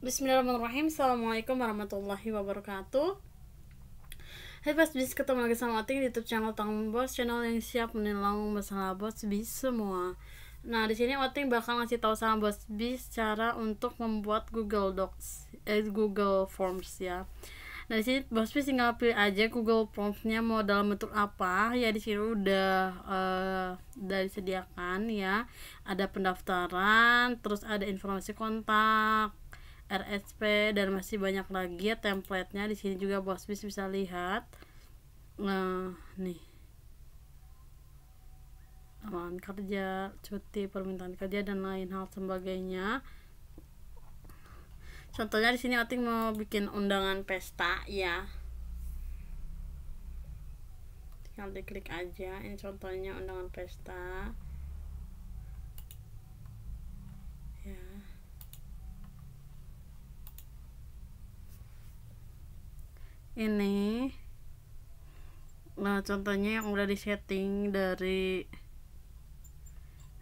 Bismillahirrahmanirrahim Assalamualaikum warahmatullahi wabarakatuh Hai pas Bis, ketemu lagi sama Ting di YouTube channel Tanggung Bos Channel yang siap menilang masalah Bos Bis semua Nah, di sini Oting bakal ngasih tahu sama Bos Bis cara untuk membuat Google Docs eh, Google Forms ya Nah, di sini Bos Bis tinggal pilih aja Google Formsnya mau dalam bentuk apa Ya, di sini udah uh, eh, dari disediakan ya Ada pendaftaran, terus ada informasi kontak RSP dan masih banyak lagi ya templatenya di sini juga bos bis bisa lihat nah nih lawan kerja cuti permintaan kerja dan lain hal sebagainya contohnya di sini Oting mau bikin undangan pesta ya tinggal diklik aja ini contohnya undangan pesta ini nah contohnya yang udah disetting dari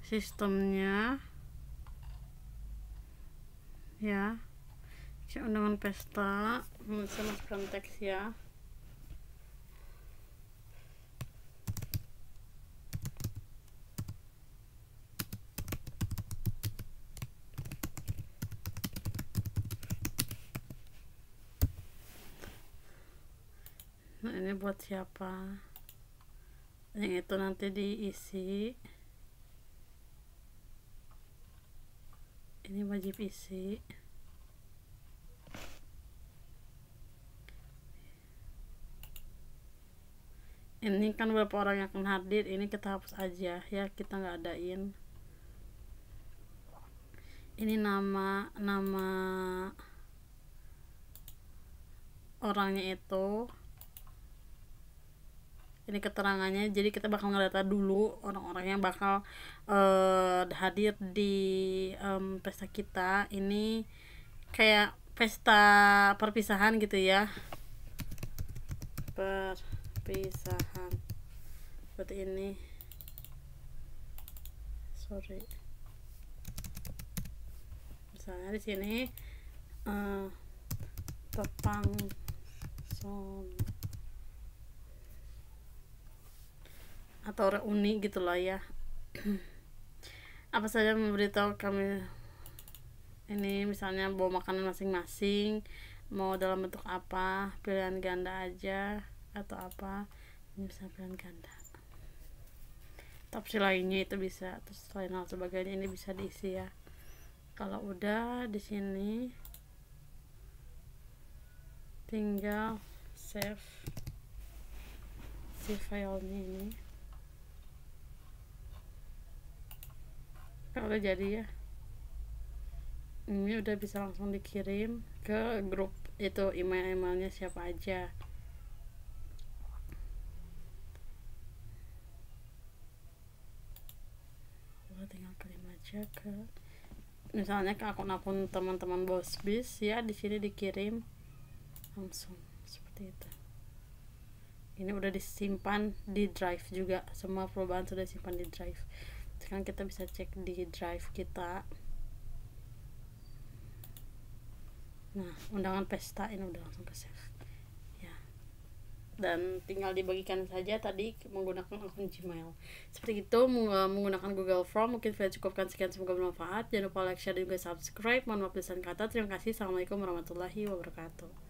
sistemnya ya undangan pesta masih konteks ya nah ini buat siapa yang itu nanti diisi ini wajib isi ini kan beberapa orang yang akan hadir ini kita hapus aja ya kita nggak adain ini nama nama orangnya itu ini keterangannya jadi kita bakal ngedata dulu orang-orang yang bakal uh, hadir di um, pesta kita ini kayak pesta perpisahan gitu ya perpisahan seperti ini sorry misalnya di sini uh, eh, tepang atau reuni gitu loh ya apa saja memberitahu kami ini misalnya bawa makanan masing-masing mau dalam bentuk apa pilihan ganda aja atau apa ini bisa pilihan ganda topsi lainnya itu bisa terus lain hal sebagainya ini bisa diisi ya kalau udah di sini tinggal save si ini, ini kalau udah jadi ya ini udah bisa langsung dikirim ke grup itu email-emailnya siapa aja gue tinggal kirim aja ke misalnya ke akun-akun teman-teman bos bis ya di sini dikirim langsung seperti itu ini udah disimpan di drive juga semua perubahan sudah simpan di drive sekarang kita bisa cek di drive kita nah undangan pesta ini udah langsung ke save ya dan tinggal dibagikan saja tadi menggunakan akun Gmail seperti itu menggunakan Google Form mungkin sudah cukupkan sekian semoga bermanfaat jangan lupa like share dan juga subscribe mohon maaf kata terima kasih assalamualaikum warahmatullahi wabarakatuh